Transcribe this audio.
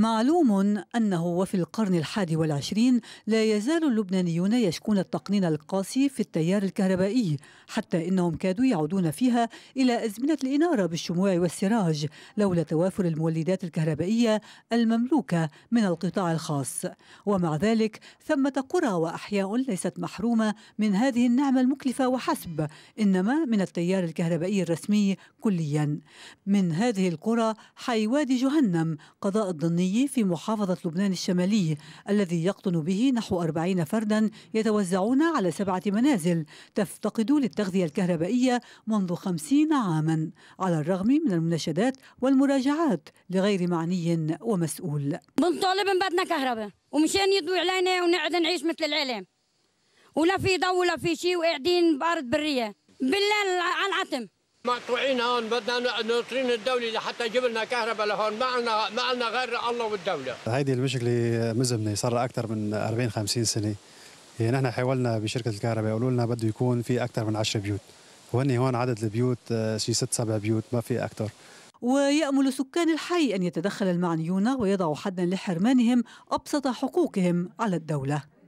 معلوم أنه وفي القرن الحادي والعشرين لا يزال اللبنانيون يشكون التقنين القاسي في التيار الكهربائي حتى إنهم كادوا يعودون فيها إلى أزمنة الإنارة بالشموع والسراج لولا توافر المولدات الكهربائية المملوكة من القطاع الخاص ومع ذلك ثمة قرى وأحياء ليست محرومة من هذه النعمة المكلفة وحسب إنما من التيار الكهربائي الرسمي كليا من هذه القرى حي وادي جهنم قضاء الضني الجبلي في محافظة لبنان الشمالي الذي يقطن به نحو 40 فردا يتوزعون على سبعة منازل تفتقد للتغذية الكهربائية منذ 50 عاما على الرغم من المناشدات والمراجعات لغير معني ومسؤول بنطالب من بدنا كهرباء ومشان يضوي علينا ونقعد نعيش مثل العالم ولا في ضوء ولا في شيء وقاعدين بأرض برية بالله على العتم مقطوعين هون بدنا ناطرين الدوله لحتى يجيب لنا كهرباء لهون ما عندنا ما عندنا غير الله والدوله هيدي المشكله مزمنه صار لها اكثر من 40 50 سنه يعني نحن حاولنا بشركه الكهرباء يقولوا لنا بده يكون في اكثر من 10 بيوت وهن هون عدد البيوت آه، شي ست سبع بيوت ما في اكثر ويأمل سكان الحي أن يتدخل المعنيون ويضعوا حدا لحرمانهم أبسط حقوقهم على الدولة